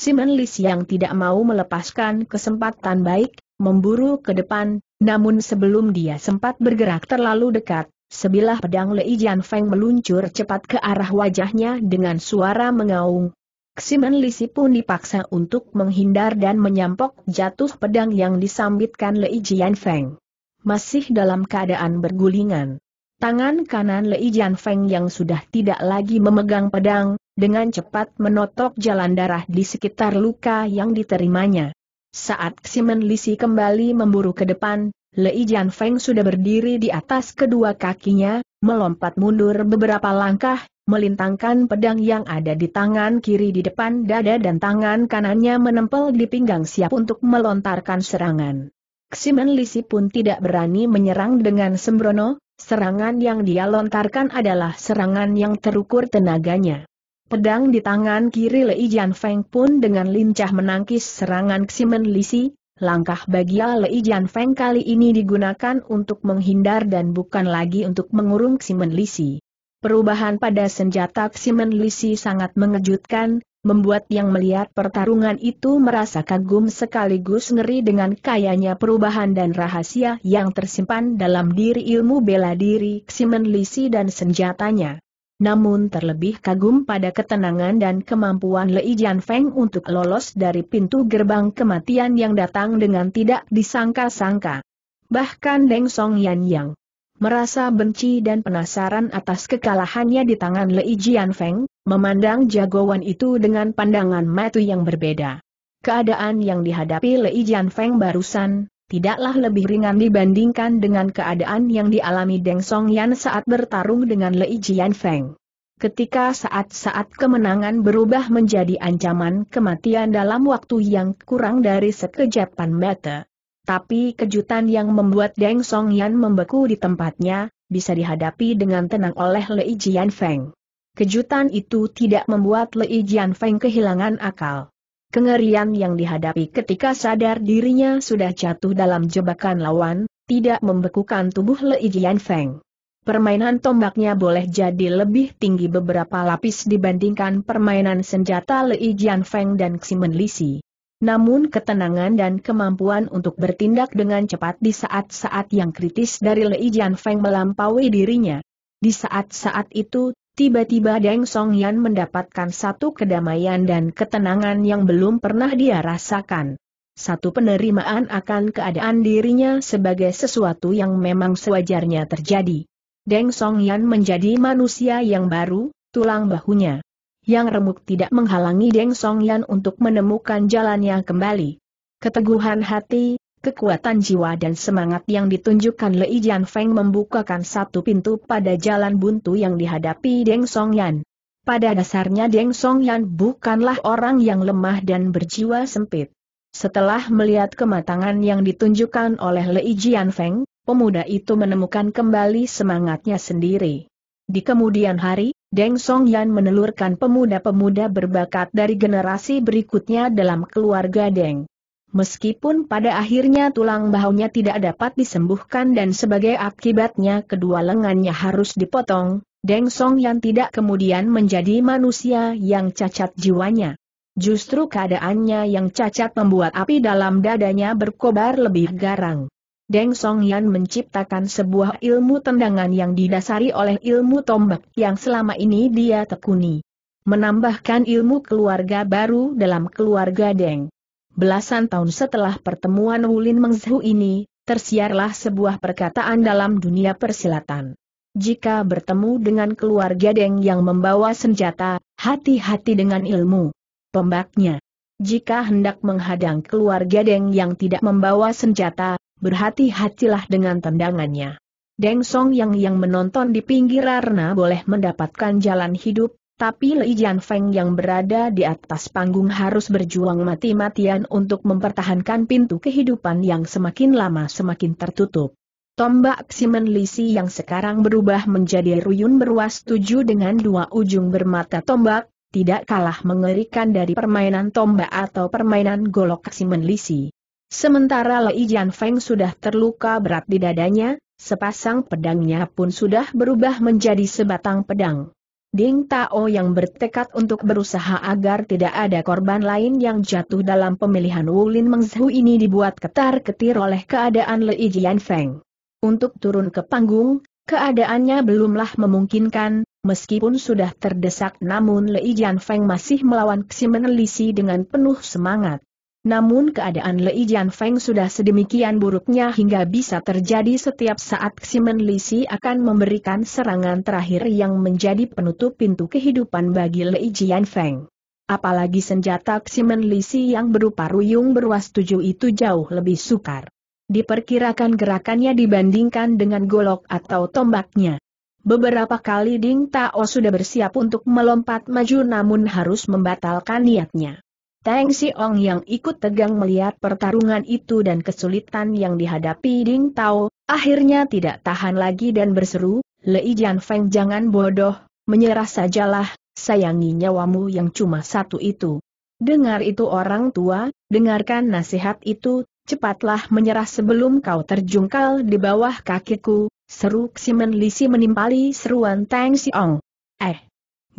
Lis yang tidak mau melepaskan kesempatan baik, memburu ke depan, namun sebelum dia sempat bergerak terlalu dekat, sebilah pedang Lei Feng meluncur cepat ke arah wajahnya dengan suara mengaung. Ximen Lisi pun dipaksa untuk menghindar dan menyampok jatuh pedang yang disambitkan Lei Jian Feng. Masih dalam keadaan bergulingan. Tangan kanan Lei Jian Feng yang sudah tidak lagi memegang pedang, dengan cepat menotok jalan darah di sekitar luka yang diterimanya. Saat Ximen Lisi kembali memburu ke depan, Lei Jian Feng sudah berdiri di atas kedua kakinya, melompat mundur beberapa langkah, melintangkan pedang yang ada di tangan kiri di depan dada dan tangan kanannya menempel di pinggang siap untuk melontarkan serangan. Ximen Lisi pun tidak berani menyerang dengan sembrono, serangan yang dia lontarkan adalah serangan yang terukur tenaganya. Pedang di tangan kiri Lei Jian Feng pun dengan lincah menangkis serangan Ximen Lisi, Langkah bagia Lei Jian Feng kali ini digunakan untuk menghindar dan bukan lagi untuk mengurung Ximen Lisi. Perubahan pada senjata Ximen Lisi sangat mengejutkan, membuat yang melihat pertarungan itu merasa kagum sekaligus ngeri dengan kayanya perubahan dan rahasia yang tersimpan dalam diri ilmu bela diri Ximen Lisi dan senjatanya. Namun terlebih kagum pada ketenangan dan kemampuan Lei Jian Feng untuk lolos dari pintu gerbang kematian yang datang dengan tidak disangka-sangka. Bahkan Deng Song Yan Yang merasa benci dan penasaran atas kekalahannya di tangan Lei Feng, memandang jagoan itu dengan pandangan mata yang berbeda. Keadaan yang dihadapi Lei Feng barusan, tidaklah lebih ringan dibandingkan dengan keadaan yang dialami Deng Song Yan saat bertarung dengan Lei Feng. Ketika saat-saat kemenangan berubah menjadi ancaman kematian dalam waktu yang kurang dari sekejapan mata, tapi kejutan yang membuat Deng Song Yan membeku di tempatnya, bisa dihadapi dengan tenang oleh Lei Jian Feng. Kejutan itu tidak membuat Lei Jian Feng kehilangan akal. Kengerian yang dihadapi ketika sadar dirinya sudah jatuh dalam jebakan lawan, tidak membekukan tubuh Lei Jian Feng. Permainan tombaknya boleh jadi lebih tinggi beberapa lapis dibandingkan permainan senjata Lei Jian Feng dan Ximen Lisi. Namun ketenangan dan kemampuan untuk bertindak dengan cepat di saat-saat yang kritis dari Lei Jian Feng melampaui dirinya. Di saat-saat itu, tiba-tiba Deng Song Yan mendapatkan satu kedamaian dan ketenangan yang belum pernah dia rasakan. Satu penerimaan akan keadaan dirinya sebagai sesuatu yang memang sewajarnya terjadi. Deng Song Yan menjadi manusia yang baru, tulang bahunya yang remuk tidak menghalangi Deng Songyan untuk menemukan jalannya kembali. Keteguhan hati, kekuatan jiwa dan semangat yang ditunjukkan Lei Jian Feng membukakan satu pintu pada jalan buntu yang dihadapi Deng Songyan. Pada dasarnya Deng Songyan bukanlah orang yang lemah dan berjiwa sempit. Setelah melihat kematangan yang ditunjukkan oleh Lei Jian Feng, pemuda itu menemukan kembali semangatnya sendiri. Di kemudian hari, Deng Song Yan menelurkan pemuda-pemuda berbakat dari generasi berikutnya dalam keluarga Deng. Meskipun pada akhirnya tulang bahunya tidak dapat disembuhkan dan sebagai akibatnya kedua lengannya harus dipotong, Deng Song Yan tidak kemudian menjadi manusia yang cacat jiwanya. Justru keadaannya yang cacat membuat api dalam dadanya berkobar lebih garang. Deng Song Yan menciptakan sebuah ilmu tendangan yang didasari oleh ilmu tombak yang selama ini dia tekuni. Menambahkan ilmu keluarga baru dalam keluarga Deng. Belasan tahun setelah pertemuan Wulin Mengzhu ini, tersiarlah sebuah perkataan dalam dunia persilatan. Jika bertemu dengan keluarga Deng yang membawa senjata, hati-hati dengan ilmu tombaknya. Jika hendak menghadang keluarga Deng yang tidak membawa senjata, berhati-hatilah dengan tendangannya. Deng Song Yang yang menonton di pinggir arena boleh mendapatkan jalan hidup, tapi Li Jianfeng yang berada di atas panggung harus berjuang mati-matian untuk mempertahankan pintu kehidupan yang semakin lama semakin tertutup. Tombak Simen Lisi yang sekarang berubah menjadi ruyun beruas tujuh dengan dua ujung bermata tombak, tidak kalah mengerikan dari permainan tombak atau permainan golok Simen Lisi. Sementara Lei Jian Feng sudah terluka berat di dadanya, sepasang pedangnya pun sudah berubah menjadi sebatang pedang. Ding Tao yang bertekad untuk berusaha agar tidak ada korban lain yang jatuh dalam pemilihan Wulin Mengzhu ini dibuat ketar-ketir oleh keadaan Lei Jian Feng. Untuk turun ke panggung, keadaannya belumlah memungkinkan, meskipun sudah terdesak namun Lei Jian Feng masih melawan Ximen Lisi dengan penuh semangat. Namun keadaan Lei Jian Feng sudah sedemikian buruknya hingga bisa terjadi setiap saat Ximen Si akan memberikan serangan terakhir yang menjadi penutup pintu kehidupan bagi Lei Jian Feng. Apalagi senjata Ximen Si yang berupa ruyung beruas tujuh itu jauh lebih sukar. Diperkirakan gerakannya dibandingkan dengan golok atau tombaknya. Beberapa kali Ding Tao sudah bersiap untuk melompat maju namun harus membatalkan niatnya. Tang Ong yang ikut tegang melihat pertarungan itu dan kesulitan yang dihadapi Ding Tao, akhirnya tidak tahan lagi dan berseru, Lei Jian Feng jangan bodoh, menyerah sajalah, sayangi nyawamu yang cuma satu itu. Dengar itu orang tua, dengarkan nasihat itu, cepatlah menyerah sebelum kau terjungkal di bawah kakiku, seru Ximen Lisi menimpali seruan Tang Ong. Eh,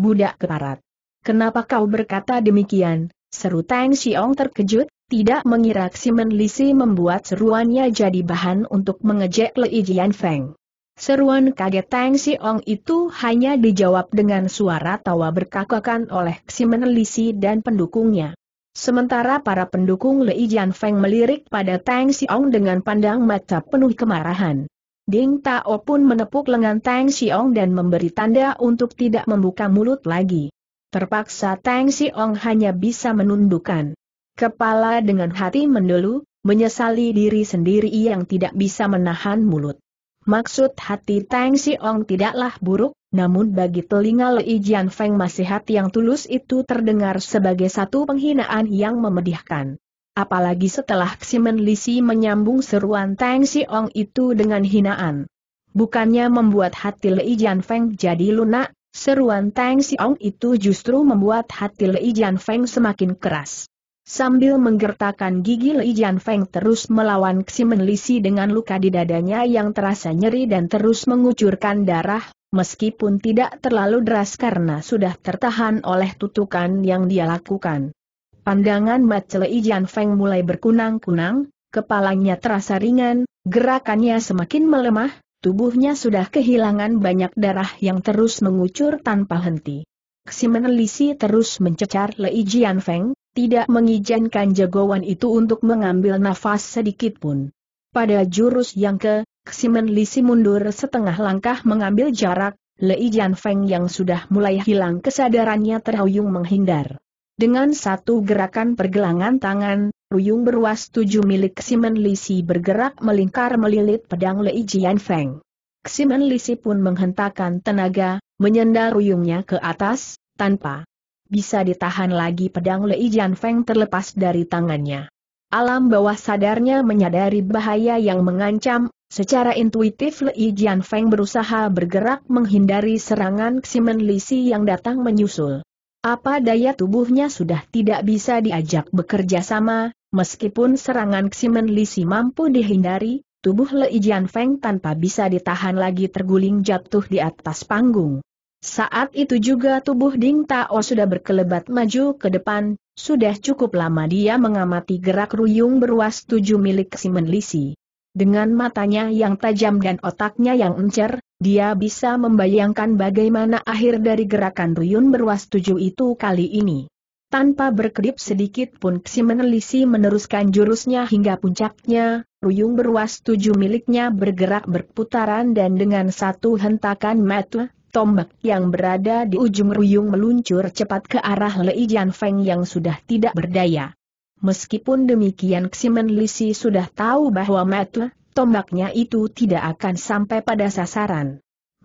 budak keparat. Kenapa kau berkata demikian? Seru Tang Xiong terkejut, tidak mengira Ximen Lisi membuat seruannya jadi bahan untuk mengejek Lei Jian Feng. Seruan kaget Tang Xiong itu hanya dijawab dengan suara tawa berkakakan oleh Ximen Lisi dan pendukungnya. Sementara para pendukung Lei Jian Feng melirik pada Tang Xiong dengan pandang mata penuh kemarahan. Ding Tao pun menepuk lengan Tang Xiong dan memberi tanda untuk tidak membuka mulut lagi. Terpaksa Tang Ong hanya bisa menundukkan kepala dengan hati mendelu, menyesali diri sendiri yang tidak bisa menahan mulut. Maksud hati Tang Ong tidaklah buruk, namun bagi telinga Lei Jian Feng hati yang tulus itu terdengar sebagai satu penghinaan yang memedihkan. Apalagi setelah Ximen Lisi menyambung seruan Tang Ong itu dengan hinaan. Bukannya membuat hati Lei Jian Feng jadi lunak, Seruan Tang Xiong itu justru membuat hati Jian Feng semakin keras. Sambil menggertakkan gigi Jian Feng terus melawan Ximen Lisi dengan luka di dadanya yang terasa nyeri dan terus mengucurkan darah, meskipun tidak terlalu deras karena sudah tertahan oleh tutukan yang dia lakukan. Pandangan mata Jian Feng mulai berkunang-kunang, kepalanya terasa ringan, gerakannya semakin melemah, Tubuhnya sudah kehilangan banyak darah yang terus mengucur tanpa henti. Lisi terus mencecar Lei Jian Feng, tidak mengizinkan jagoan itu untuk mengambil nafas sedikit pun. Pada jurus yang ke, Lisi mundur setengah langkah mengambil jarak, Lei Jian Feng yang sudah mulai hilang kesadarannya terhuyung menghindar. Dengan satu gerakan pergelangan tangan, Ruyung berwas tujuh milik Ximen Lisi bergerak melingkar melilit pedang Lei Jian Feng. Ximen Lisi pun menghentakkan tenaga, menyendar ruyungnya ke atas, tanpa bisa ditahan lagi pedang Lei Jian Feng terlepas dari tangannya. Alam bawah sadarnya menyadari bahaya yang mengancam, secara intuitif Lei Jian Feng berusaha bergerak menghindari serangan Ximen Lisi yang datang menyusul. Apa daya tubuhnya sudah tidak bisa diajak bekerja sama, Meskipun serangan Ximen Lisi mampu dihindari, tubuh Lei Jian Feng tanpa bisa ditahan lagi terguling jatuh di atas panggung. Saat itu juga tubuh Ding Tao sudah berkelebat maju ke depan, sudah cukup lama dia mengamati gerak ruyung Beruas tujuh milik Ximen Lisi. Dengan matanya yang tajam dan otaknya yang encer, dia bisa membayangkan bagaimana akhir dari gerakan ruyun Beruas tujuh itu kali ini. Tanpa berkedip sedikit pun Ksi menelisi meneruskan jurusnya hingga puncaknya, ruyung beruas tujuh miliknya bergerak berputaran dan dengan satu hentakan metu, tombak yang berada di ujung ruyung meluncur cepat ke arah Lei Feng yang sudah tidak berdaya. Meskipun demikian Ksimen Lisi sudah tahu bahwa metu, tombaknya itu tidak akan sampai pada sasaran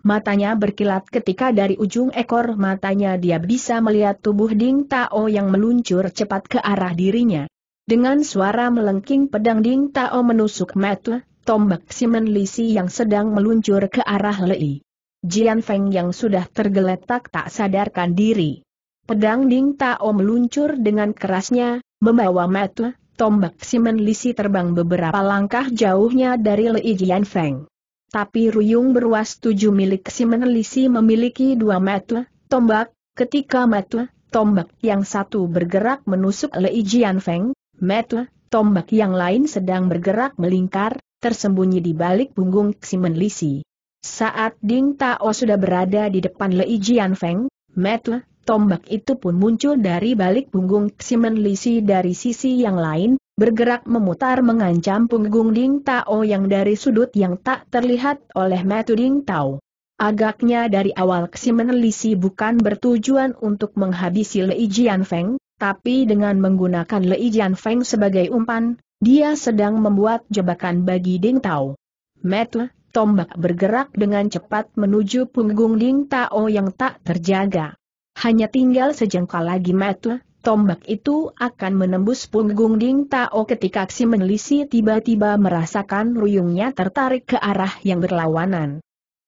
matanya berkilat ketika dari ujung ekor matanya dia bisa melihat tubuh Ding Tao yang meluncur cepat ke arah dirinya. Dengan suara melengking pedang Ding Tao menusuk mata, tombak Simon Lisi yang sedang meluncur ke arah Lei. Jian Feng yang sudah tergeletak tak sadarkan diri. Pedang Ding Tao meluncur dengan kerasnya, membawa mata, tombak Simon Lisi terbang beberapa langkah jauhnya dari Lei Jian Feng. Tapi Ruyung berwas tujuh milik si menelisi memiliki dua mata, tombak, ketika mata, tombak yang satu bergerak menusuk Lei Jian Feng, mata, tombak yang lain sedang bergerak melingkar, tersembunyi di balik punggung si menelisi. Saat Ding Tao sudah berada di depan Lei Jian Feng, mata, tombak itu pun muncul dari balik punggung si menelisi dari sisi yang lain, bergerak memutar mengancam punggung Ding Tao yang dari sudut yang tak terlihat oleh metu Ding Tao. Agaknya dari awal si menelisi bukan bertujuan untuk menghabisi Lei Jian Feng, tapi dengan menggunakan Lei Jian Feng sebagai umpan, dia sedang membuat jebakan bagi Ding Tao. Metu, tombak bergerak dengan cepat menuju punggung Ding Tao yang tak terjaga. Hanya tinggal sejengkal lagi Metu, Tombak itu akan menembus punggung Ding Tao ketika Aksi Menlisi tiba-tiba merasakan ruyungnya tertarik ke arah yang berlawanan.